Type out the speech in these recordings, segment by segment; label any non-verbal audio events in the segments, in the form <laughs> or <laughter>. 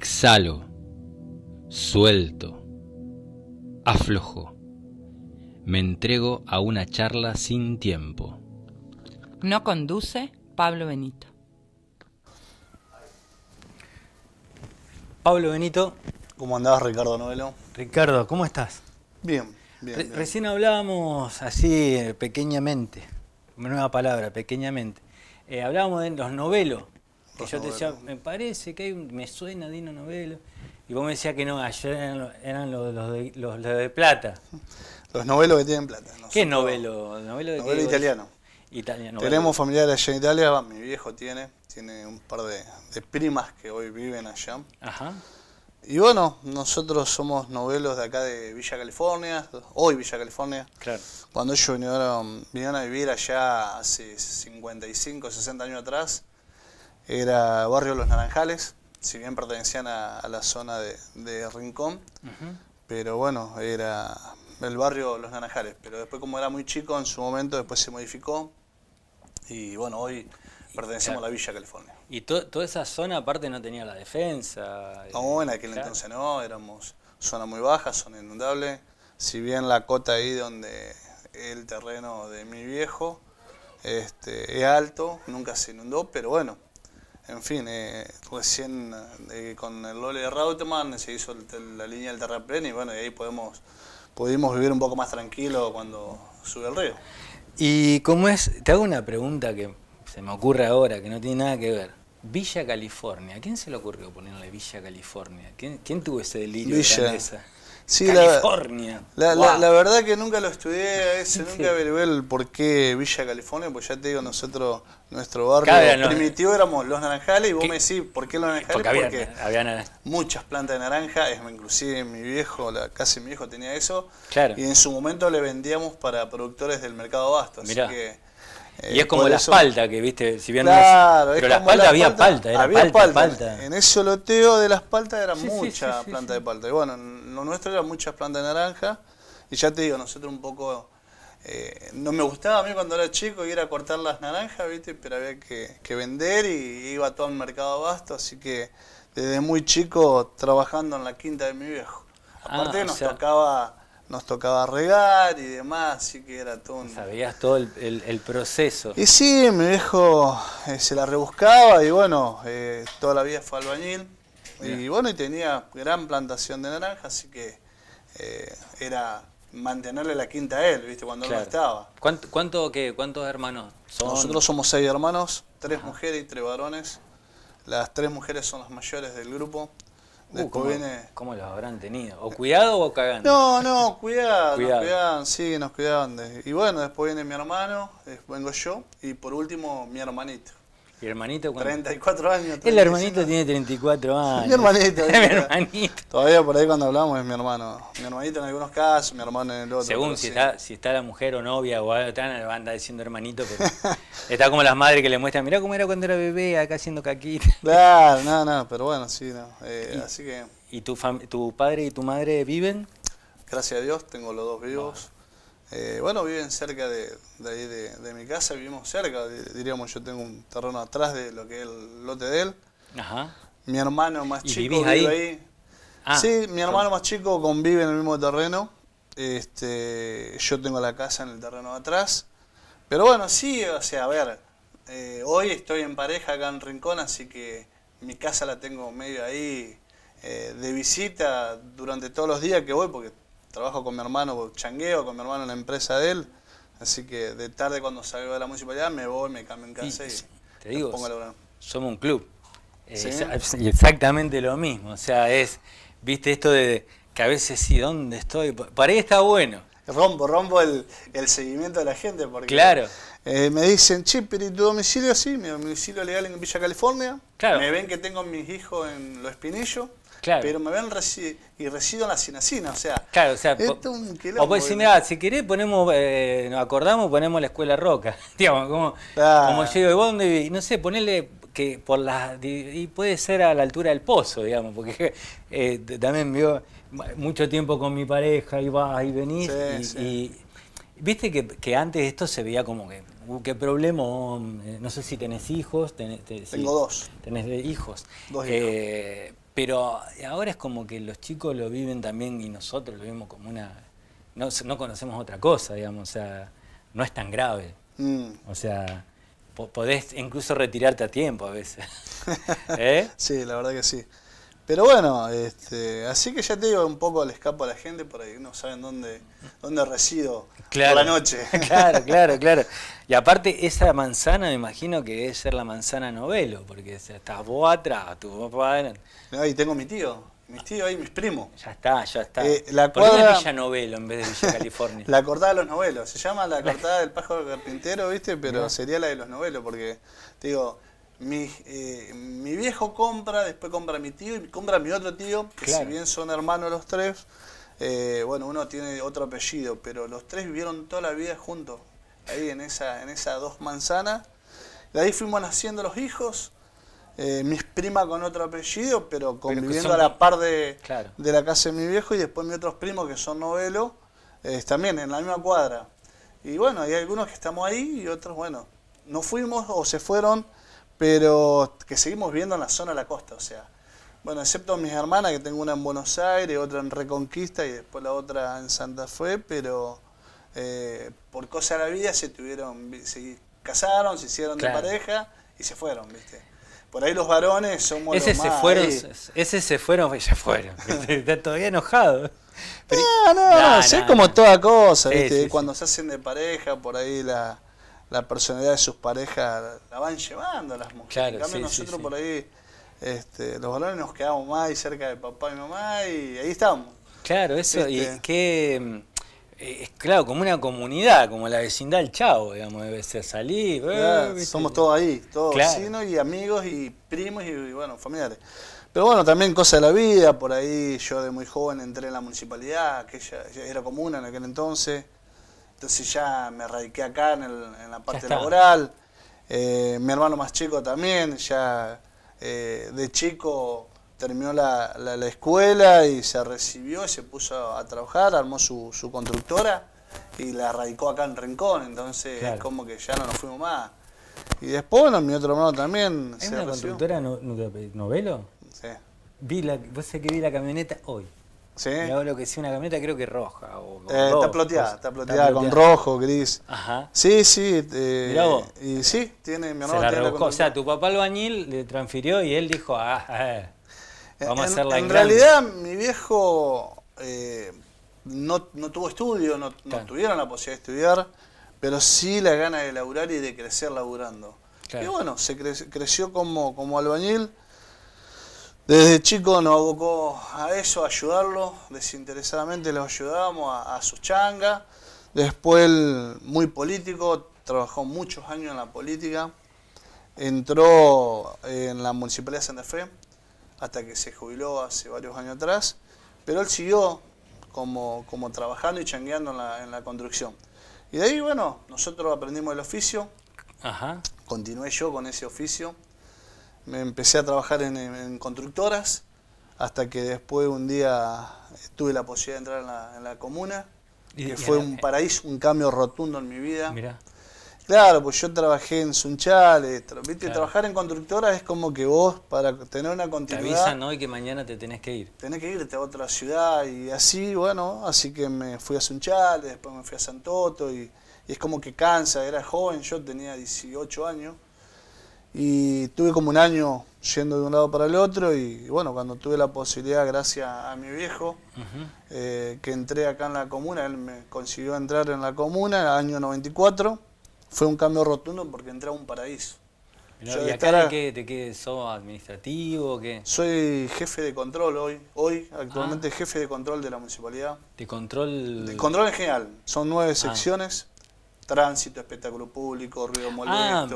Exhalo, suelto, aflojo. Me entrego a una charla sin tiempo. No conduce Pablo Benito. Pablo Benito. ¿Cómo andás, Ricardo Novelo? Ricardo, ¿cómo estás? Bien, bien, Recién hablábamos así, eh, pequeñamente, nueva palabra, pequeñamente. Eh, hablábamos de los novelos, yo te decía, me parece que hay un, me suena Dino Novelo. Y vos me decías que no, ayer eran, los, los, de, plata. Los novelos que tienen plata. ¿Qué novelo? Novelo, italiano. italiano. Tenemos familiares allá en Italia, mi viejo tiene, tiene un par de, primas que hoy viven allá. Ajá. Y bueno, nosotros somos novelos de acá de Villa California, hoy Villa California. Claro. Cuando ellos vinieron, vinieron a vivir allá hace 55, 60 años atrás, era barrio Los Naranjales, si bien pertenecían a, la zona de, Rincón, pero bueno, era el barrio Los Naranjales. Pero después como era muy chico en su momento, después se modificó y bueno, hoy pertenecemos a la Villa California. Y toda esa zona aparte no tenía la defensa. No, en aquel entonces no, éramos zona muy baja, zona inundable. Si bien la cota ahí donde el terreno de mi viejo este, es alto, nunca se inundó, pero bueno, en fin, eh, recién eh, con el Lole Rauteman se hizo la línea del terraplén y bueno, y ahí podemos, pudimos vivir un poco más tranquilo cuando sube el río. Y cómo es, te hago una pregunta que se me ocurre ahora, que no tiene nada que ver. Villa California, ¿a quién se le ocurrió ponerle Villa California? ¿Quién, tuvo ese delirio Villa. de sí, California. La, verdad que nunca lo estudié ese, <laughs> nunca averigué el por qué Villa California, pues ya te digo, nosotros, nuestro barrio primitivo éramos los naranjales y vos me decís, ¿por qué los naranjales? Porque, había, eh, muchas plantas de naranja, es, inclusive mi viejo, la, casi mi viejo tenía eso, claro. y en su momento le vendíamos para productores del mercado Basto, así que eh, y es como la espalda que viste, si bien es... Pero la espalda había palta, había palta, En ese loteo de la espalda era mucha planta de palta. Y bueno, lo nuestro era muchas plantas de naranja. Y ya te digo, nosotros un poco... Eh, no me gustaba a mí cuando era chico ir a cortar las naranjas, viste, pero había que, vender y iba todo al mercado abasto. Así que desde muy chico trabajando en la quinta de mi viejo. Ah, Aparte nos tocaba nos tocaba regar y demás, así que era todo un... Sabías todo el, proceso. Y sí, mi viejo eh, se la rebuscaba y bueno, eh, toda la vida fue albañil. Y bueno, y tenía gran plantación de naranjas, así que eh, era mantenerle la quinta a él, ¿viste? Cuando él estaba. ¿Cuánto, cuánto, qué, ¿Cuántos hermanos Nosotros somos seis hermanos, tres mujeres y tres varones. Las tres mujeres son las mayores del grupo. Uh, ¿cómo, viene... ¿Cómo los habrán tenido? ¿O cuidado o cagando? No, no, cuidado, nos cuidaban, sí, nos cuidaban. Y bueno, después viene mi hermano, eh, vengo yo, y por último mi hermanito. ¿Y hermanito Cuando... 34 <laughs> años. el hermanito tiene 34 años. mi hermanito. Todavía por ahí cuando hablamos es mi hermano. Mi hermanito en algunos casos, mi hermano en el otro. Según si, está, si está la mujer o novia o algo, en a andar diciendo hermanito, pero <laughs> está como las madres que le muestran, mirá cómo era cuando era bebé, acá haciendo caquita. <laughs> Claro, no, no, pero bueno, sí, no. Eh, y, así que... ¿Y tu, tu padre y tu madre viven? Gracias a Dios, tengo los dos vivos. Eh, bueno, viven cerca de, ahí de, mi casa, vivimos cerca, diríamos, yo tengo un terreno atrás de lo que es el lote de él. Mi hermano más chico vive ahí. Ah, sí, mi hermano más chico convive en el mismo terreno. Este, yo tengo la casa en el terreno de atrás. Pero bueno, sí, o sea, a ver, eh, hoy estoy en pareja acá en Rincón, así que mi casa la tengo medio ahí eh, de visita durante todos los días que voy, porque trabajo con mi hermano, changueo con mi hermano en la empresa de él. Así que de tarde cuando salgo de la municipalidad me voy, me cambio en casa y, te digo, somos un club. exactamente lo mismo. O sea, es, viste, esto de que a veces sí, ¿dónde estoy? Para ahí está bueno. Rompo, rompo el, seguimiento de la gente porque claro. Eh, me dicen, chip y tu domicilio sí, mi domicilio legal en Villa California. Me ven que tengo mis hijos en Los Espinillos. Pero me ven y resido en la cinacina, o sea. o sea. si, eh. mirá, si querés, ponemos, eh, nos acordamos, ponemos la escuela roca. <laughs> Digamos, como, como yo digo, ¿dónde No sé, ponele que por la. Y puede ser a la altura del pozo, digamos, porque eh, también vivo mucho tiempo con mi pareja y vas y venís. y, viste que, antes antes esto se veía como que uh, qué problema, no sé si tenés hijos. Tenés, Tengo dos. Tenés hijos. Dos hijos. Pero ahora es como que los chicos lo viven también y nosotros lo vemos como una... No, conocemos otra cosa, digamos, o sea, no es tan grave. Mm. O sea, podés incluso retirarte a tiempo a veces. <laughs> ¿Eh? sí, la verdad que sí. Pero bueno, este, así que ya te digo, un poco le escapo a la gente por ahí, no saben dónde, dónde resido por la noche. <laughs> Claro, claro, claro. Y aparte, esa manzana me imagino que debe ser la manzana novelo, porque está vos atrás, tu papá. No, y tengo mi tío, mis tíos ahí, mis primos. Ya está, ya está. Eh, la Villa Novelo en vez de Villa <laughs> California? la cortada de los novelos, se llama la cortada del pájaro carpintero, ¿viste? Pero sería la de los novelos, porque, te digo mi, eh, mi viejo compra, después compra mi tío y compra mi otro tío, que si bien son hermanos los tres, eh, bueno, uno tiene otro apellido, pero los tres vivieron toda la vida juntos, ahí en esa, en esas dos manzanas. De ahí fuimos naciendo los hijos, eh, mis primas con otro apellido, pero conviviendo a la par de, de, la casa de mi viejo, y después mi otros primos que son novelos, también en la misma cuadra. Y bueno, hay algunos que estamos ahí y otros, bueno, no fuimos o se fueron pero que seguimos viendo en la zona de la costa, o sea, bueno, excepto mis hermanas, que tengo una en Buenos Aires, otra en Reconquista y después la otra en Santa Fe, pero eh, por cosa de la vida se tuvieron, se casaron, se hicieron de pareja y se fueron, ¿viste? Por ahí los varones somos ese los se más, Fueron, Ese se fueron, ya fueron. <laughs> Está todavía enojado. no, no, no, es como toda cosa, ¿viste? Cuando se hacen de pareja, por ahí la la personalidad de sus parejas la van llevando las mujeres. Claro, nosotros por ahí este, los valores nos quedamos más cerca de papá y mamá y ahí estamos. Claro, eso, y es este. que eh, es claro, como una comunidad, como la vecindad del Chavo, digamos, debe ser salir. Eh, somos todos ahí, todos vecinos y amigos y primos y, bueno, familiares. Pero bueno, también cosa de la vida, por ahí yo de muy joven entré en la municipalidad, que ya era comuna en aquel entonces. Entonces ya me radiqué acá en, en la parte laboral. Eh, mi hermano más chico también, ya eh, de chico terminó la, la, escuela y se recibió y se puso a trabajar, armó su, constructora y la radicó acá en Rincón, entonces es como que ya no nos fuimos más. Y después, bueno, mi otro hermano también. ¿Es constructora no, novelo? Sí. Vi la, vos sabés que vi la camioneta hoy. ¿Sí? lo que es una camioneta, creo que roja. O, eh, está ploteada, está ploteada con rojo, gris. Ajá. Sí, sí. Eh, y sí, tiene, mi hermano Se la tiene o sea, tu papá albañil le transfirió y él dijo, ah, ah eh, vamos en, a hacer la En realidad, mi viejo eh, no, tuvo estudio, no, tuvieron la posibilidad de estudiar, pero sí la gana de laburar y de crecer laburando. Y bueno, se creció como, como albañil. Desde chico nos abocó a eso, a ayudarlo, desinteresadamente le ayudábamos a, a, su changa. Después, muy político, trabajó muchos años en la política. Entró eh, en la Municipalidad de Santa Fe hasta que se jubiló hace varios años atrás, pero él siguió como, trabajando y changueando en la, en la construcción. Y de ahí, bueno, nosotros aprendimos el oficio, continué yo con ese oficio me empecé a trabajar en, constructoras hasta que después un día tuve la posibilidad de entrar en la, comuna, que fue un paraíso, un cambio rotundo en mi vida. Claro, pues yo trabajé en Sunchales, eh, ¿viste? trabajar en constructoras es como que vos, para tener una continuidad... Te avisan hoy que mañana te tenés que ir. Tenés que irte a otra ciudad y así, bueno, así que me fui a Sunchales, después me fui a Santoto y, y es como que cansa, era joven, yo tenía 18 años y tuve como un año yendo de un lado para el otro y bueno, cuando tuve la posibilidad, gracias a mi viejo, eh, que entré acá en la comuna, él me consiguió entrar en la comuna en el año 94, fue un cambio rotundo porque entré a un paraíso. ¿Y acá de qué, te quedes sos administrativo? Qué? Soy jefe de control hoy, hoy actualmente ah. jefe de control de la municipalidad. ¿De control? De control en general, son nueve ah. secciones tránsito, espectáculo público, ruido ah,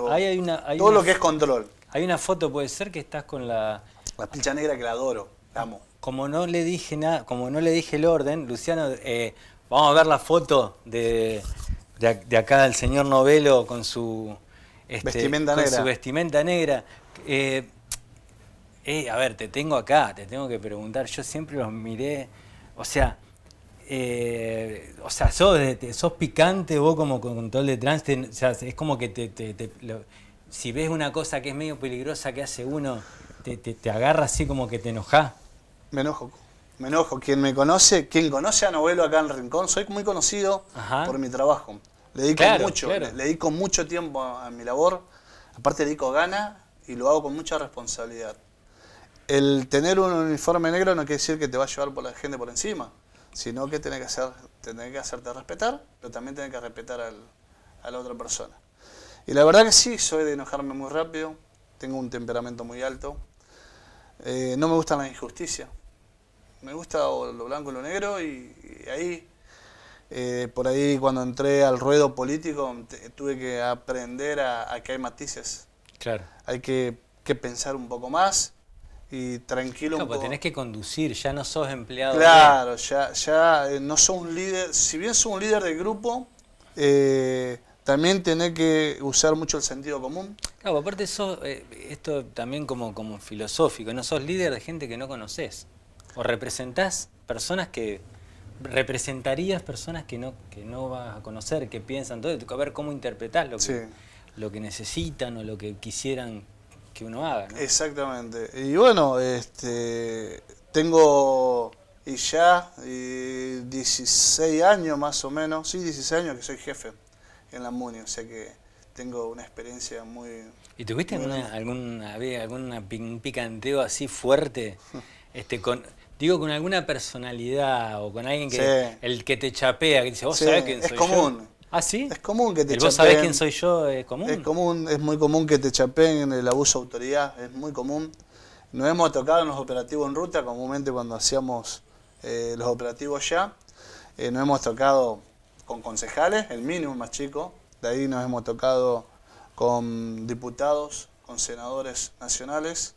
molesto. Ah, hay todo lo que es control. Hay una foto, puede ser, que estás con la... La pincha negra que la adoro, la Como no le dije nada, como no le dije el orden, Luciano, eh, vamos a ver la foto de, acá del señor Novelo con su... Este, vestimenta con negra. su vestimenta negra. Eh, eh, a ver, te tengo acá, te tengo que preguntar. Yo siempre los miré, o sea, eh, o sea, sos, sos, picante vos como control de trans es como que si ves una cosa que es medio peligrosa que hace uno, te, agarra así como que te enoja. Me enojo. Me enojo. Quien me conoce, quien conoce a Novelo acá en Rincón, soy muy conocido por mi trabajo. Le dedico mucho, Le, dedico mucho tiempo a, mi labor. Aparte le dedico gana y lo hago con mucha responsabilidad. El tener un uniforme negro no quiere decir que te va a llevar por la gente por encima sino que tenés que, hacer, que hacerte respetar, pero también tenés que respetar a la otra persona. Y la verdad que sí, soy de enojarme muy rápido, tengo un temperamento muy alto, eh, no me gusta la injusticia me gusta lo blanco y lo negro y, ahí, eh, por ahí cuando entré al ruedo político tuve que aprender a, que hay matices. Claro. Hay que, que pensar un poco más y tranquilo. Como un pues tenés que conducir, ya no sos empleado. Claro, ya, ya eh, no sos un líder. Si bien sos un líder de grupo, eh, también tenés que usar mucho el sentido común. Claro, aparte sos, eh, esto también como, como filosófico, no sos líder de gente que no conoces. O representás personas que representarías personas que no, que no vas a conocer, que piensan todo, a ver cómo interpretás lo que necesitan o lo que quisieran que uno haga. Exactamente. Y bueno, este, tengo y ya 16 años más o menos, sí, 16 años que soy jefe en la MUNI, o sea que tengo una experiencia muy... ¿Y tuviste algún, alguna, algún picanteo así fuerte? <laughs> este con Digo, con alguna personalidad o con alguien que el que te chapea, que dice, vos sabés quién Es común, ¿Ah, sí? Es común que te ¿Vos sabés quién soy yo? ¿Es común? Es común, es muy común que te en el abuso de autoridad, es muy común. Nos hemos tocado en los operativos en ruta, comúnmente cuando hacíamos eh, los operativos ya. Eh, nos hemos tocado con concejales, el mínimo más chico. De ahí nos hemos tocado con diputados, con senadores nacionales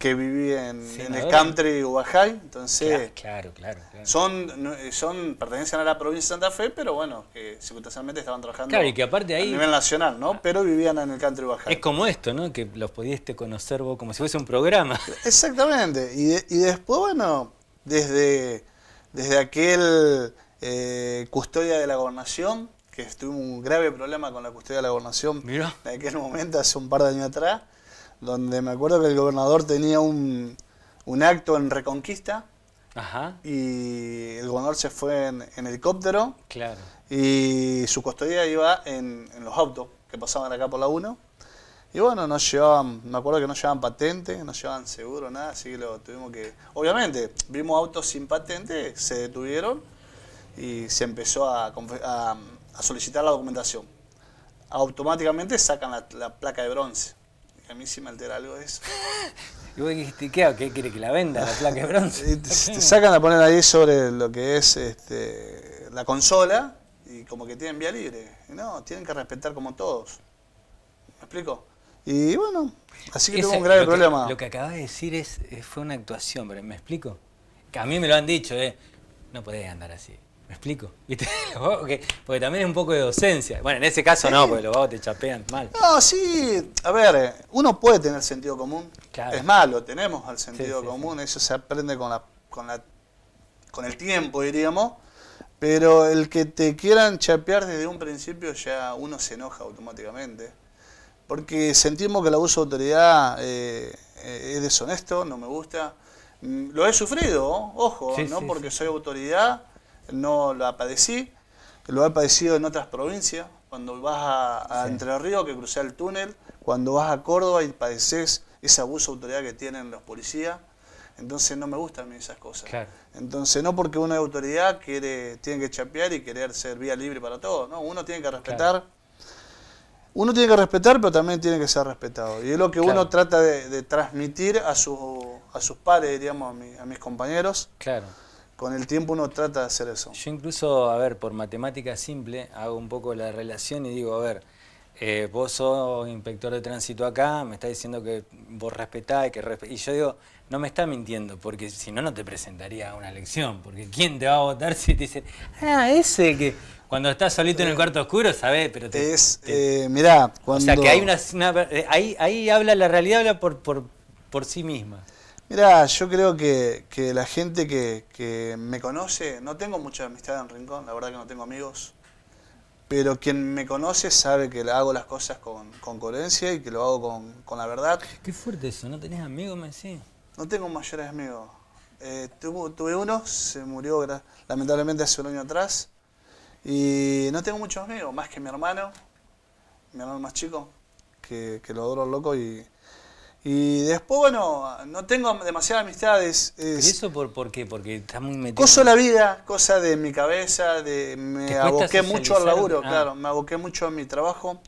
que vivían en, el country Ubajay, entonces claro, claro, son son pertenecen a la provincia de Santa Fe, pero bueno, que circunstancialmente estaban trabajando y que aparte ahí, a nivel nacional, ¿no? Ah. Pero vivían en el country Ubajay. Es como esto, ¿no? Que los pudiste conocer vos como si fuese un programa. <laughs> Exactamente, y, después, bueno, desde, desde aquel eh, custodia de la gobernación, que estuvo un grave problema con la custodia de la gobernación en aquel momento, hace un par de años atrás, donde me acuerdo que el gobernador tenía un, acto en Reconquista. Y el gobernador se fue en, helicóptero. Claro. Y su custodia iba en, los autos que pasaban acá por la 1. Y bueno, no llevaban, me acuerdo que no llevaban patente, no llevaban seguro, nada, así que lo tuvimos que... Obviamente, vimos autos sin patente, se detuvieron y se empezó a, solicitar la documentación. Automáticamente sacan la placa de bronce a mí sí me altera algo eso. <laughs> ¿Y vos dijiste qué? quiere que la venda, la placa de bronce? Eh, te, sacan a poner ahí sobre lo que es este, la consola y como que tienen vía libre. No, tienen que respetar como todos. ¿Me explico? Y bueno, así que tuvo un grave problema. Lo que acabas de decir es, eh, fue una actuación, pero ¿me explico? Que a mí me lo han dicho, ¿eh? No podés andar así. ¿Me explico? <laughs> Porque, también es un poco de docencia. Bueno, en ese caso no, porque los vagos te chapean mal. No, sí. A ver, eh, uno puede tener sentido común. Es malo, tenemos al sentido común. Eso se aprende con, la, con, la, con el tiempo, diríamos. Pero el que te quieran chapear desde un principio ya uno se enoja automáticamente. Porque sentimos que el abuso de autoridad eh, eh, es deshonesto, no me gusta. Mm, lo he sufrido, ojo, no porque soy autoridad no la padecí, lo he padecido en otras provincias, cuando vas a, Entre Ríos, que crucé el túnel, cuando vas a Córdoba y padeces ese abuso de autoridad que tienen los policías, entonces no me gustan a mí esas cosas. Entonces no porque una autoridad quiere, tiene que chapear y querer ser vía libre para todos, no, uno tiene que respetar. Uno tiene que respetar, pero también tiene que ser respetado. Y es lo que uno trata de, transmitir a, sus padres diríamos, a, a mis compañeros. Claro con el tiempo uno trata de hacer eso. Yo incluso, a ver, por matemática simple, hago un poco la relación y digo, a ver, eh, vos sos inspector de tránsito acá, me está diciendo que vos respetás y que Y yo digo, no me está mintiendo, porque si no, no te presentaría a una elección, porque ¿quién te va a votar si te dice, ah, ese que cuando estás solito en el cuarto oscuro, sabés, pero te... Es, eh, mirá, cuando... O sea, que hay una... ahí, ahí habla, la realidad habla por, por, por sí misma. Mira, yo creo que, la gente que, me conoce, no tengo mucha amistad en Rincón, la verdad que no tengo amigos, pero quien me conoce sabe que hago las cosas con, coherencia y que lo hago con, la verdad. Qué fuerte eso, ¿no tenés amigos, me decís? No tengo mayores amigos. Eh, tuve, uno, se murió lamentablemente hace un año atrás, y no tengo muchos amigos, más que mi hermano, mi hermano más chico, que, que lo adoro loco y y después, bueno, no tengo demasiadas amistades. ¿Y eso por, por, qué? Porque está muy metido. Cosa la vida, cosa de mi cabeza, de me aboqué mucho al laburo, ah. claro, me aboqué mucho a mi trabajo.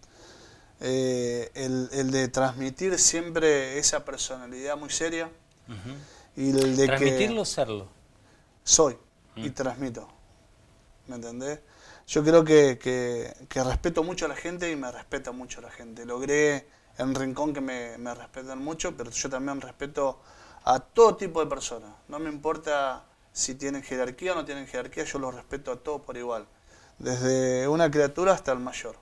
Eh, el, de transmitir siempre esa personalidad muy seria. y el de ¿Transmitirlo serlo? Soy y mm. transmito. ¿Me entendés? Yo creo que, que, que respeto mucho a la gente y me respeta mucho a la gente. Logré en Rincón que me, respetan mucho, pero yo también respeto a todo tipo de personas. No me importa si tienen jerarquía o no tienen jerarquía, yo los respeto a todos por igual. Desde una criatura hasta el mayor.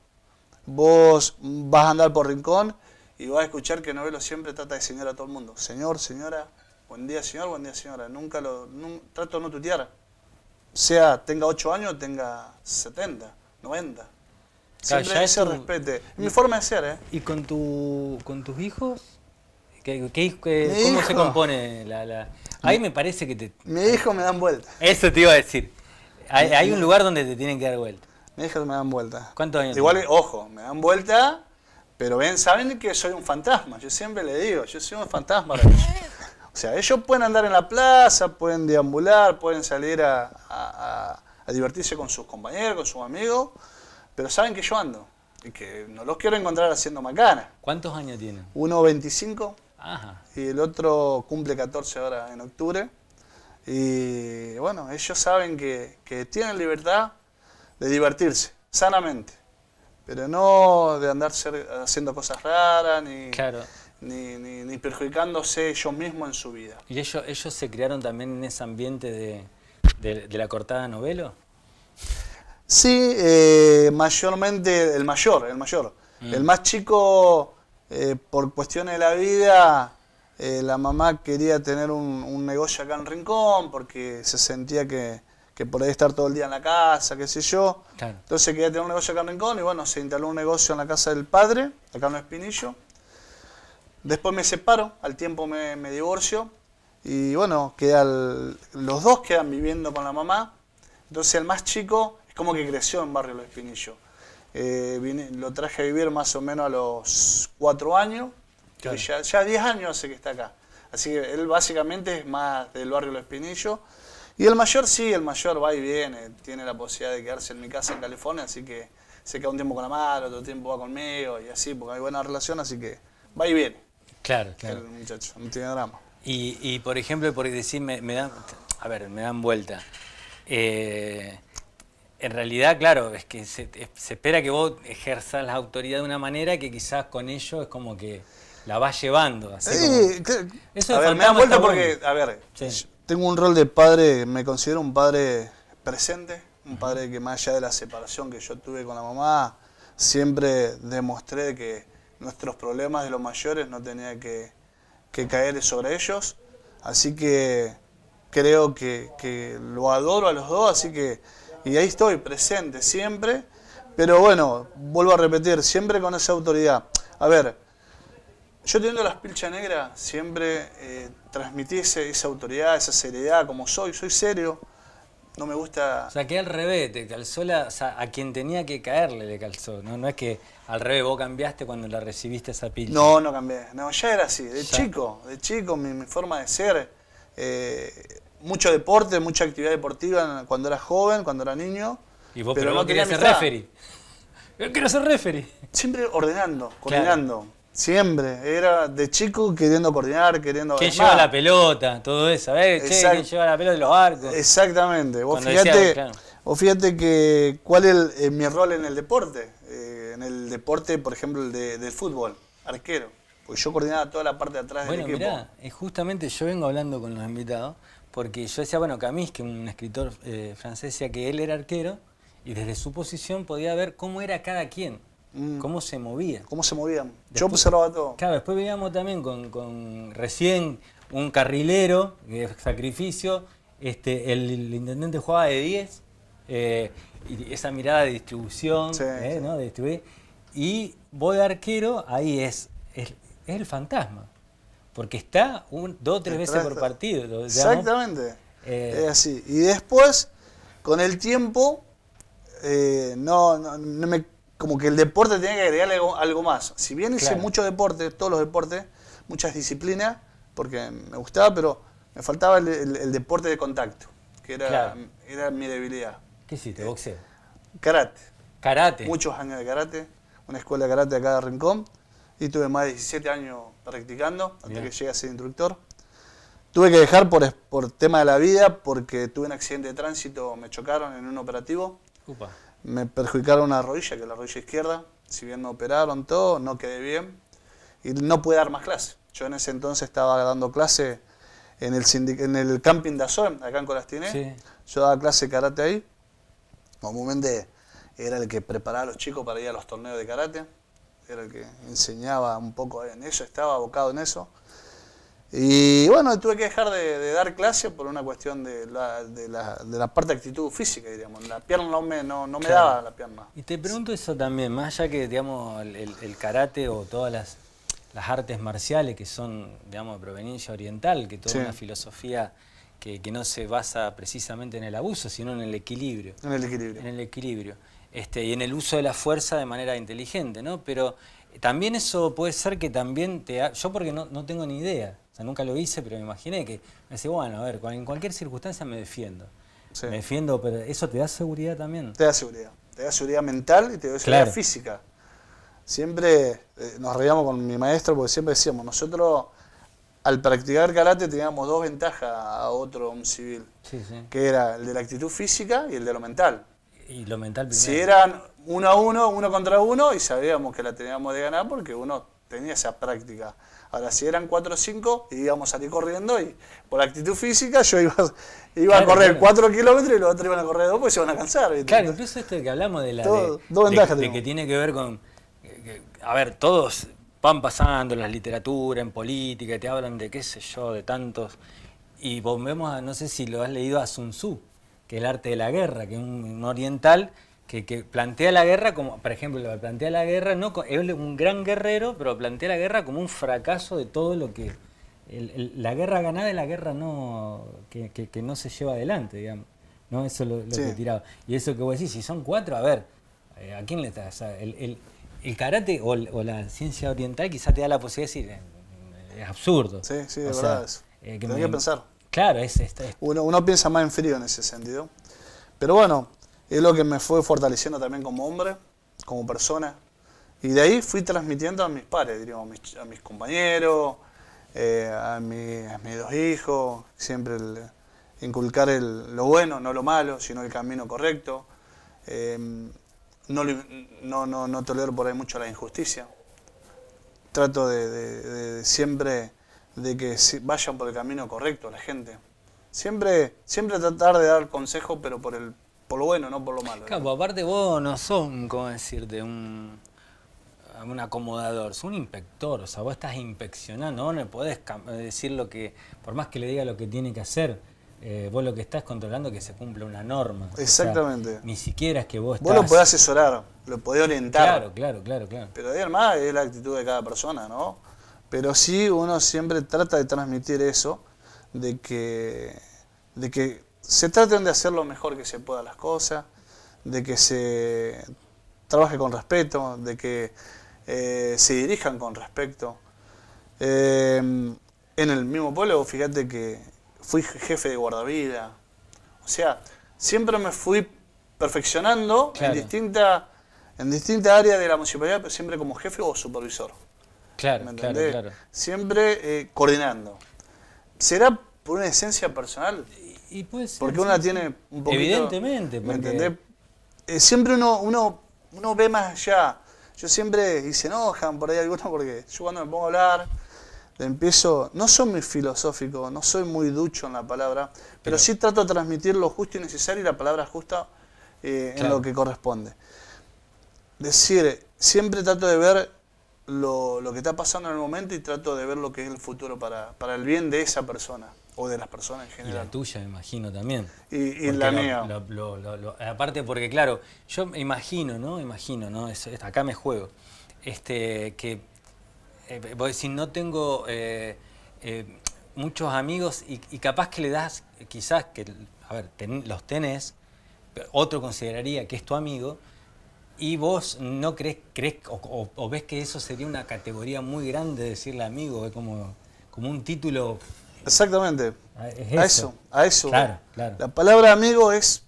Vos vas a andar por rincón y vas a escuchar que Novelo siempre trata de señalar a todo el mundo. Señor, señora, buen día señor, buen día señora. Nunca lo... trato de no tutear. Sea tenga 8 años, tenga 70, 90 ya ese respete. mi forma de ser, ¿eh? ¿Y con, tu, con tus hijos? ¿Qué, cómo se compone la, la... Ahí me parece que te... Mi hijo me dan vuelta. Eso te iba a decir. Hay, un lugar donde te tienen que dar vuelta. ...mi hijos me dan vuelta. ¿Cuántos años? Igual, ojo, me dan vuelta, pero ven, saben que soy un fantasma. Yo siempre le digo, yo soy un fantasma. <laughs> o sea, ellos pueden andar en la plaza, pueden deambular, pueden salir a, a divertirse con sus compañeros, con sus amigos pero saben que yo ando y que no los quiero encontrar haciendo macana. ¿Cuántos años tienen? Uno 25 y el otro cumple 14 ahora en octubre. Y bueno, ellos saben que, que tienen libertad de divertirse sanamente, pero no de andar haciendo cosas raras ni, ni, perjudicándose ellos mismos en su vida. ¿Y ellos, ellos se criaron también en ese ambiente de, la cortada novelo? Sí, eh, mayormente el mayor, el mayor. Mm. El más chico, eh, por cuestiones de la vida, eh, la mamá quería tener un, negocio acá en Rincón porque se sentía que, que ahí estar todo el día en la casa, qué sé yo. Entonces quería tener un negocio acá en Rincón y bueno, se instaló un negocio en la casa del padre, acá en Espinillo. Después me separo, al tiempo me, divorcio y bueno, quedan los dos quedan viviendo con la mamá. Entonces el más chico como que creció en Barrio Los Espinillos. Eh, lo traje a vivir más o menos a los cuatro años, ya, ya diez años hace que está acá. Así que él básicamente es más del barrio Los Espinillos. Y el mayor sí, el mayor va y viene, tiene la posibilidad de quedarse en mi casa en California, así que se queda un tiempo con la madre, otro tiempo va conmigo y así, porque hay buena relación, así que va y viene. Claro, claro. El muchacho, no tiene drama. Y, por ejemplo, por decirme... me, dan, a ver, me dan vuelta. Eh, en realidad, claro, es que se, espera que vos ejerzas la autoridad de una manera que quizás con ello es como que la vas llevando. sí, eso a ver, me da vuelta porque, a ver, tengo un rol de padre, me considero un padre presente, un padre que más allá de la separación que yo tuve con la mamá, siempre demostré que nuestros problemas de los mayores no tenía que, caer sobre ellos, así que creo que lo adoro a los dos, así que y ahí estoy, presente siempre. Pero bueno, vuelvo a repetir, siempre con esa autoridad. A ver, yo teniendo las pilchas negra siempre eh, transmití esa autoridad, esa seriedad, como soy, soy serio. No me gusta... O sea, que al revés, te calzó la, a quien tenía que caerle le calzó. ¿no? no es que al revés vos cambiaste cuando la recibiste esa pilcha. No, no cambié. No, ya era así. De chico, de chico, mi, forma de ser. Eh, mucho deporte, mucha actividad deportiva cuando era joven, cuando era niño. Y vos, pero, querías ser referee. Yo quiero ser referee. Siempre ordenando, coordinando. Siempre. Era de chico queriendo coordinar, queriendo. ¿Quién lleva la pelota? Todo eso. lleva la pelota de los arcos. Exactamente. Vos fíjate, que cuál es eh, mi rol en el deporte. Eh, en el deporte, por ejemplo, el de, del fútbol, arquero. Porque yo coordinaba toda la parte de atrás del equipo. Eh, justamente yo vengo hablando con los invitados porque yo decía, bueno, Camis que un escritor eh, francés, decía que él era arquero y desde su posición podía ver cómo era cada quien, mm. cómo se movía. Cómo se movían. yo observaba todo. Claro, después veíamos también con, recién un carrilero de sacrificio, este, el, intendente jugaba de 10, eh, y esa mirada de distribución, eh, ¿no? Y voy de arquero, ahí es, es, es el fantasma porque está un, dos o tres veces por partido. Exactamente. Eh, es así. Y después, con el tiempo, eh, no, como que el deporte tenía que agregarle algo, más. Si bien hice muchos deportes, todos los deportes, muchas disciplinas, porque me gustaba, pero me faltaba el, deporte de contacto, que era, era mi debilidad. ¿Qué hiciste? Eh, ¿Boxeo? Karate. Karate. Muchos años de karate, una escuela de karate acá de Rincón, y tuve más de 17 años practicando antes que llegue a ser instructor. Tuve que dejar por, por tema de la vida porque tuve un accidente de tránsito, me chocaron en un operativo. Me perjudicaron una rodilla, que es la rodilla izquierda. Si bien me operaron todo, no quedé bien. Y no pude dar más clases. Yo en ese entonces estaba dando clases en el, en el camping de Azor, acá en Colastiné. Yo daba clase de karate ahí. Comúnmente era el que preparaba a los chicos para ir a los torneos de karate era el que enseñaba un poco en eso, estaba abocado en eso. Y bueno, tuve que dejar de, dar clase por una cuestión de la, parte de actitud física, diríamos. La pierna no me, no, me daba la pierna. Y te pregunto eso también, más allá que digamos, el, karate o todas las, artes marciales que son digamos, de proveniencia oriental, que toda una filosofía que, que, no se basa precisamente en el abuso, sino en el equilibrio. En el equilibrio. En el equilibrio. Este, y en el uso de la fuerza de manera inteligente, ¿no? Pero también eso puede ser que también te... Yo porque no, tengo ni idea, o sea, nunca lo hice, pero me imaginé que... Me decía, bueno, a ver, en cualquier circunstancia me defiendo. Me defiendo, pero eso te da seguridad también. Te da seguridad. Te da seguridad mental y te da seguridad física. Siempre eh, nos reíamos con mi maestro porque siempre decíamos, nosotros al practicar karate teníamos dos ventajas a otro civil, que era el de la actitud física y el de lo mental lo mental Si eran uno a uno, uno contra uno, y sabíamos que la teníamos de ganar porque uno tenía esa práctica. Ahora, si eran 4 o 5, íbamos a salir corriendo y por actitud física yo iba, iba a correr cuatro kilómetros y los otros iban a correr dos porque se van a cansar. Claro, incluso esto que hablamos de la. que tiene que ver con. a ver, todos van pasando en la literatura, en política, te hablan de qué sé yo, de tantos. Y volvemos a, no sé si lo has leído a Sun Tzu que el arte de la guerra, que es un, oriental que, plantea la guerra como, por ejemplo, plantea la guerra, no es un gran guerrero, pero plantea la guerra como un fracaso de todo lo que. la guerra ganada es la guerra no que, no se lleva adelante, digamos. ¿No? Eso es lo, que he tirado. Y eso que vos decís, si son cuatro, a ver, eh, ¿a quién le está? el, karate o, la ciencia oriental quizás te da la posibilidad de decir, eh, es absurdo. Sí, sí, de verdad. eso. Eh, que pensar. Claro, este. Uno, piensa más en frío en ese sentido. Pero bueno, es lo que me fue fortaleciendo también como hombre, como persona. Y de ahí fui transmitiendo a mis padres, a mis, compañeros, eh, a, mi, a, mis dos hijos, siempre inculcar el, lo bueno, no lo malo, sino el camino correcto. Em, no, no, no, no, tolero por ahí mucho la injusticia. Trato de siempre de que vayan por el camino correcto la gente. Siempre, siempre tratar de dar consejo, pero por el por lo bueno, no por lo malo. Claro, aparte vos no sos, un, decirte? Un, un acomodador, sos un inspector, o sea, vos estás inspeccionando, vos no le podés decir lo que, por más que le diga lo que tiene que hacer, eh, vos lo que estás controlando es que se cumpla una norma. Exactamente. ni siquiera es que vos Vos lo podés asesorar, lo podés orientar. Claro, claro, claro, claro. Pero además es la actitud de cada persona, ¿no? Pero sí uno siempre trata de transmitir eso, de que, de que se traten de hacer lo mejor que se pueda las cosas, de que se trabaje con respeto, de que eh, se dirijan con respeto. Em, en el mismo pueblo, fíjate que fui jefe de guardavida. O sea, siempre me fui perfeccionando en distintas en distinta áreas de la municipalidad, pero siempre como jefe o supervisor. Claro, claro, claro. Siempre eh, coordinando. ¿Será por una esencia personal? Y, Porque uno la tiene un poquito... Evidentemente. ¿Me entendés? Eh, siempre uno, uno, ve más allá. Yo siempre, y se enojan por ahí algunos porque yo cuando me pongo a hablar, empiezo, no soy muy filosófico, no soy muy ducho en la palabra, pero, sí trato de transmitir lo justo y necesario y la palabra justa eh, en lo que corresponde. Decir, siempre trato de ver lo, lo, que está pasando en el momento y trato de ver lo que es el futuro para, el bien de esa persona o de las personas en general. Y la tuya, me imagino, también. Y, la mía. aparte porque, claro, yo me imagino, ¿no? Imagino, ¿no? acá me juego. Este, que eh, si no tengo eh, eh, muchos amigos y, capaz que le das, quizás que, a ver, los tenés, otro consideraría que es tu amigo, ¿Y vos no crees, crees o, ves que eso sería una categoría muy grande decirle amigo? Es como, como un título. Exactamente. Ah, a, eso. a eso, La palabra amigo es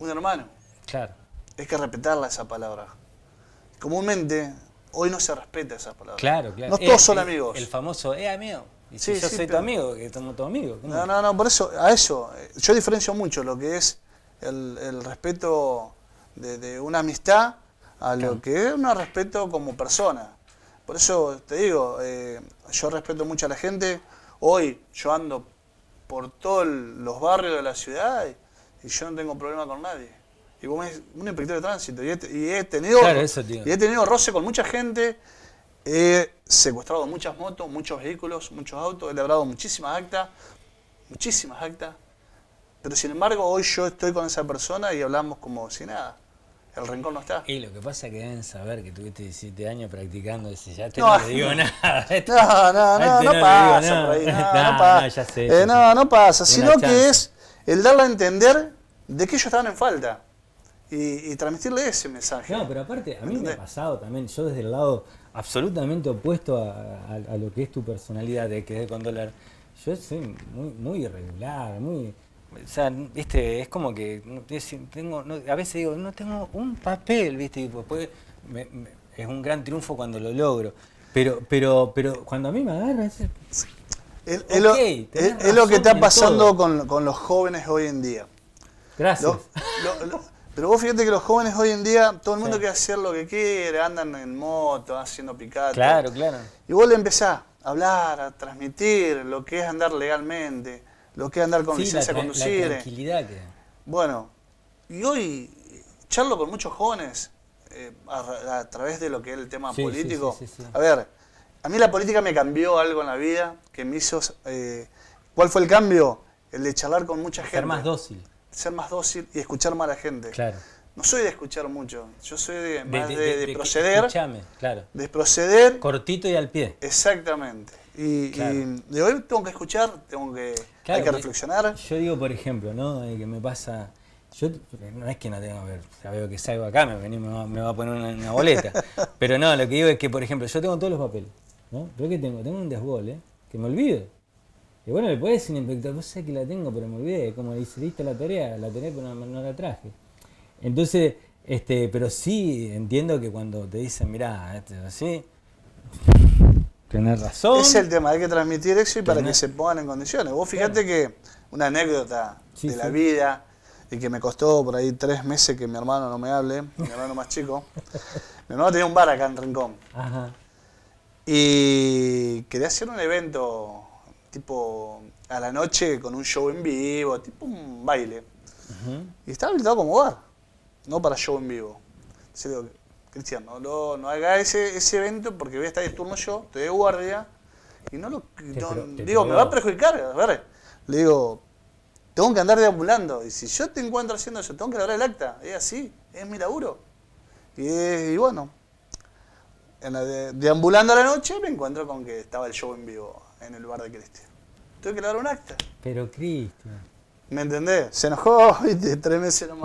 un hermano. Claro. es que respetarla esa palabra. Comúnmente hoy no se respeta esa palabra. Claro, No todos son amigos. El famoso, eh, amigo. Y yo soy tu amigo, que tengo tu amigo. No, no, no, por eso, a eso. Eh, yo diferencio mucho lo que es el, respeto de, de una amistad a lo que es respeto como persona. Por eso te digo, eh, yo respeto mucho a la gente. Hoy yo ando por todos los barrios de la ciudad y, yo no tengo problema con nadie. Y vos me un inspector de tránsito. Y he, tenido, he tenido roce con mucha gente. He secuestrado muchas motos, muchos vehículos, muchos autos. He labrado muchísimas actas. Muchísimas actas. Pero sin embargo, hoy yo estoy con esa persona y hablamos como si nada. El rencor no está. Y lo que pasa es que deben saber que tuviste 17 años practicando ese ya te no, le digo nada. <laughs> Este no, no, no, este no, pasa ahí. <laughs> No, pasa. no, eh, no pasa. Sino que es el darle a entender de que ellos estaban en falta. Y, transmitirle ese mensaje. No, pero aparte, a mí me ha pasado también, yo desde el lado absolutamente opuesto a, lo que es tu personalidad de que es con dólar. Yo soy muy, muy irregular, muy o sea, viste, es como que tengo, a veces digo, no tengo un papel, viste, es un gran triunfo cuando lo logro. Pero, pero, pero cuando a mí me agarra, es, lo que está pasando con, los jóvenes hoy en día. Gracias. pero vos fíjate que los jóvenes hoy en día, todo el mundo quiere hacer lo que quiere, andan en moto, haciendo picata. Claro, claro. Y vos le empezás a hablar, a transmitir lo que es andar legalmente, lo que es andar con licencia a conducir. Eh. tranquilidad Bueno, y hoy charlo con muchos jóvenes eh, a, través de lo que es el tema político. a ver, a mí la política me cambió algo en la vida, que me hizo... Eh, ¿Cuál fue el cambio? El de charlar con mucha gente. Ser más dócil. Ser más dócil y escuchar más a la gente. Claro no soy de escuchar mucho, yo soy de, más de, proceder. claro. De proceder. Cortito y al pie. Exactamente. Y, de hoy tengo que escuchar, tengo que, hay que reflexionar. Yo digo, por ejemplo, ¿no? Eh, que me pasa. Yo no es que no tenga que ver, ya veo que salgo acá, me, va, me va a poner una, boleta. <laughs> Pero no, lo que digo es que, por ejemplo, yo tengo todos los papeles, ¿no? Pero que tengo, tengo un desbole, ¿eh? Que me olvido. Y bueno, le puedes decir, inspector, vos sabés que la tengo, pero me olvidé, como dice, listo la tarea, la tarea pero no la traje. Entonces, este, pero sí entiendo que cuando te dicen, mirá, este, así, tenés razón. Es el tema, hay que transmitir eso y para que se pongan en condiciones. Vos fíjate que una anécdota de la vida y que me costó por ahí tres meses que mi hermano no me hable, mi hermano más chico. <laughs> Mi hermano tenía un bar acá en Rincón. Ajá. Y quería hacer un evento tipo a la noche con un show en vivo, tipo un baile. Y estaba habilitado como bar no para show en vivo. Entonces digo, no, no, haga ese, evento porque voy a estar de turno yo, estoy de guardia. Y no lo. digo, me va a perjudicar. A ver, le digo, tengo que andar deambulando. Y si yo te encuentro haciendo eso, tengo que dar el acta. Es así, es mi laburo. Y, bueno, deambulando a la noche me encuentro con que estaba el show en vivo en el bar de Cristian. Tengo que dar un acta. Pero Cristian. ¿Me entendés? Se enojó, <laughs> viste, tres meses no y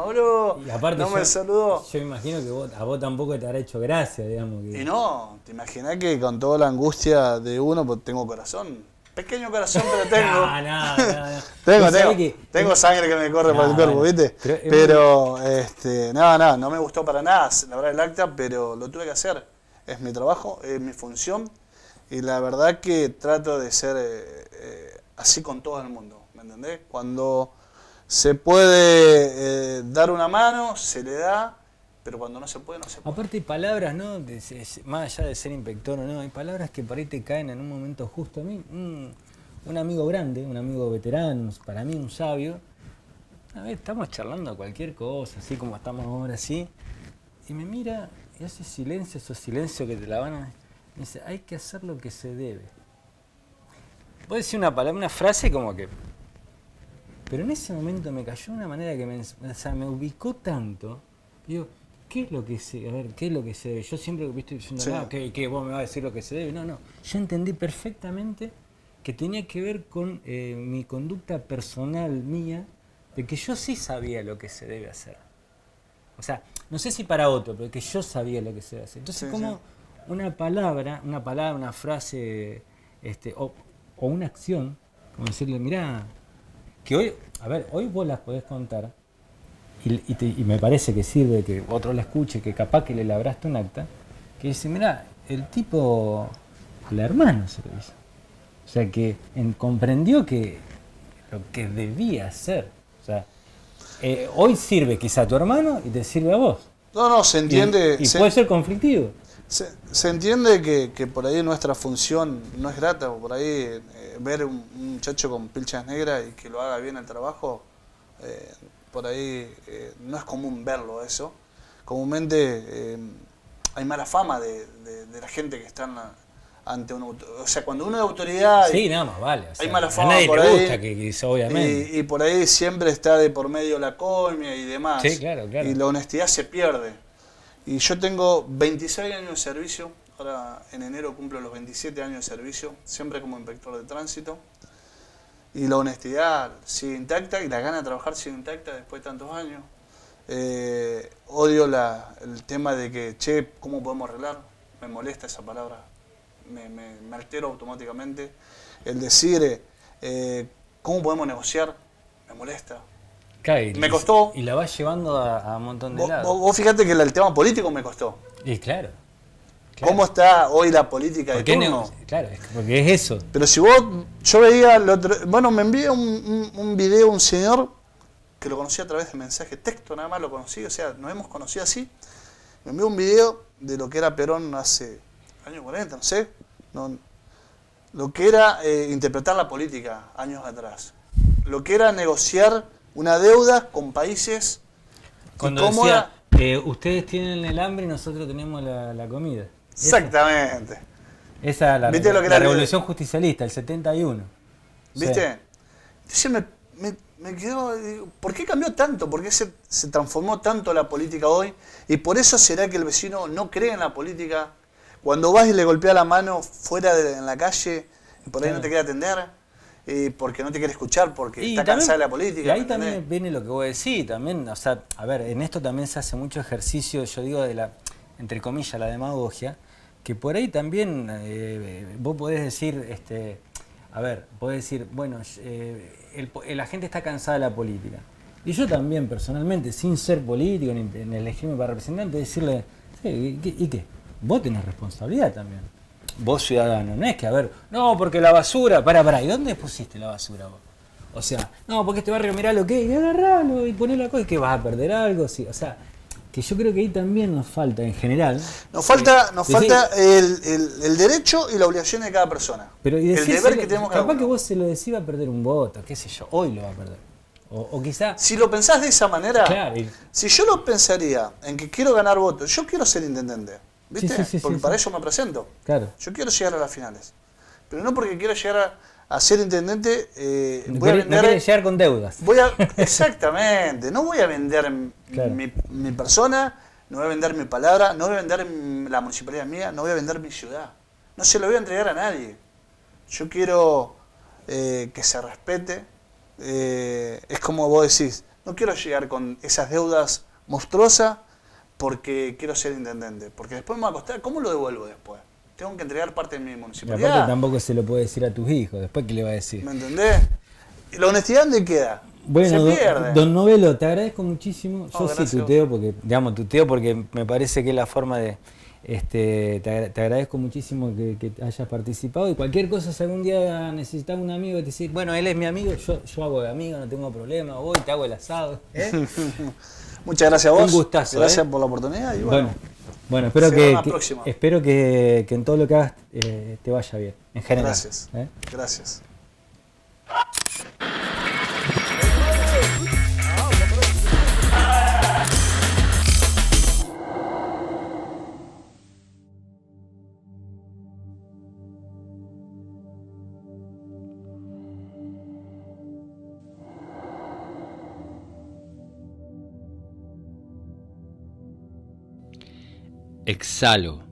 no me saludó. Yo imagino que a vos tampoco te habrá hecho gracia, digamos. Y no, te imaginás que con toda la angustia de uno, pues tengo corazón. Pequeño corazón, pero <laughs> tengo. nada <laughs> tengo, tengo, tengo sangre que me corre por el cuerpo, viste. Pero, este, nada, nada, no me gustó para nada, la verdad, el acta, pero lo tuve que hacer. Es mi trabajo, es mi función, y la verdad que trato de ser eh, eh, así con todo el mundo entendés? Cuando se puede eh, dar una mano, se le da, pero cuando no se puede, no se puede. Aparte hay palabras, ¿no? más allá de ser inspector o no, hay palabras que por ahí te caen en un momento justo. A mí, un, amigo grande, un amigo veterano, para mí un sabio, a ver, estamos charlando cualquier cosa, así como estamos ahora, así, y me mira y hace silencio, esos silencios que te la van a... dice, hay que hacer lo que se debe. Puede decir una palabra, una frase como que pero en ese momento me cayó de una manera que me, me ubicó tanto. Digo, ¿qué es lo que se, a ver, qué es lo que se debe? Yo siempre estoy diciendo, que, vos me vas a decir lo que se debe. No, no. Yo entendí perfectamente que tenía que ver con eh, mi conducta personal mía, de que yo sí sabía lo que se debe hacer. O sea, no sé si para otro, pero que yo sabía lo que se debe hacer. Entonces, como una palabra, una palabra, una frase, este, o, o una acción, como decirle, mirá, que hoy, a ver, hoy vos las podés contar y, me parece que sirve que otro la escuche, que capaz que le labraste un acta, que dice, mira, el tipo, la hermana se lo dice. O sea, que comprendió que lo que debía hacer. O sea, eh, hoy sirve quizá a tu hermano y te sirve a vos. No, no, se entiende. Y, puede ser conflictivo. Se, entiende que, que, por ahí nuestra función no es grata, por ahí eh, ver un, muchacho con pilchas negras y que lo haga bien el trabajo, eh, por ahí eh, no es común verlo eso. Comúnmente hay mala fama de, la gente que está ante una O sea, cuando uno es autoridad. Sí, nada vale. hay mala fama. por ahí, que, Y, por ahí siempre está de por medio la comia y demás. Y la honestidad se pierde. Y yo tengo 26 años de servicio, ahora en enero cumplo los 27 años de servicio, siempre como inspector de tránsito. Y la honestidad sigue intacta y la gana de trabajar sigue intacta después de tantos años. Eh, odio el tema de que, che, ¿cómo podemos arreglar? Me molesta esa palabra, me, altero automáticamente. El decir, eh, ¿cómo podemos negociar? Me molesta me costó. Y la vas llevando a, un montón de lados. Vos fíjate que el, tema político me costó. Y claro. ¿Cómo está hoy la política de turno? claro, porque es eso. Pero si vos, yo veía, bueno, me envía un, video un señor que lo conocí a través de mensaje texto, nada más lo conocí, o sea, nos hemos conocido así. Me envió un video de lo que era Perón hace años 40, no sé, lo que era eh, interpretar la política años atrás, lo que era negociar una deuda con países Cuando decía, eh, ustedes tienen el hambre y nosotros tenemos la, comida. Exactamente. Esa la, la revolución justicialista, el 71. ¿Viste? me, me, quedo, ¿por qué cambió tanto? ¿Por qué se, transformó tanto la política hoy? Y por eso será que el vecino no cree en la política. Cuando vas y le golpea la mano fuera de, en la calle, por ahí no te quiere atender porque no te quiere escuchar, porque está cansada de la política. Y ahí también viene lo que vos decís, también, o sea, a ver, en esto también se hace mucho ejercicio, yo digo, de la, entre comillas, la demagogia, que por ahí también eh, vos podés decir, este, a ver, podés decir, bueno, eh, el, eh, la gente está cansada de la política. Y yo también, personalmente, sin ser político, ni en elegirme para representante, decirle, ¿y qué? ¿Vos tenés responsabilidad también? vos ciudadano, no es que, a ver, no, porque la basura, para, para, ¿y dónde pusiste la basura O sea, no, porque este barrio mirá lo que es, y agarralo y poné la cosa, que vas a perder algo, sí, o sea, que yo creo que ahí también nos falta en general. Nos falta, eh, nos falta el, derecho y la obligación de cada persona. Pero el deber que tenemos Capaz que vos se lo decís va a perder un voto, qué sé yo, hoy lo va a perder. O, o Si lo pensás de esa manera, si yo lo pensaría en que quiero ganar votos, yo quiero ser intendente. ¿Viste? porque para eso me presento. Claro. Yo quiero llegar a las finales. Pero no porque quiero llegar a, ser intendente. Eh, a llegar con deudas. Voy a, exactamente. no voy a vender mi, persona, no voy a vender mi palabra, no voy a vender la municipalidad mía, no voy a vender mi ciudad. No se lo voy a entregar a nadie. Yo quiero eh, que se respete. Eh, es como vos decís, no quiero llegar con esas deudas monstruosas porque quiero ser intendente. Porque después me va a costar, ¿cómo lo devuelvo después? Tengo que entregar parte de mi municipalidad. Y aparte tampoco se lo puede decir a tus hijos, después qué le va a decir. ¿Me entendés? ¿La honestidad dónde queda? Bueno, se pierde. Don, Novelo, te agradezco muchísimo. Yo sí tuteo porque, digamos, tuteo porque me parece que es la forma de, este, te, agradezco muchísimo que, hayas participado y cualquier cosa, si algún día necesitas un amigo, te decir, bueno, él es mi amigo, yo, hago de amigo, no tengo problema, voy, te hago el asado. ¿eh? <laughs> Muchas gracias a vos. Un gustazo. Gracias ¿eh? por la oportunidad. Y bueno, bueno, espero, que, espero que, en todo lo que hagas eh, te vaya bien, en general. Gracias. ¿eh? Gracias. Exhalo,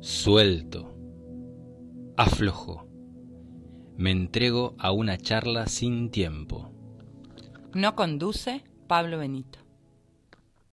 suelto, aflojo. Me entrego a una charla sin tiempo. No conduce Pablo Benito.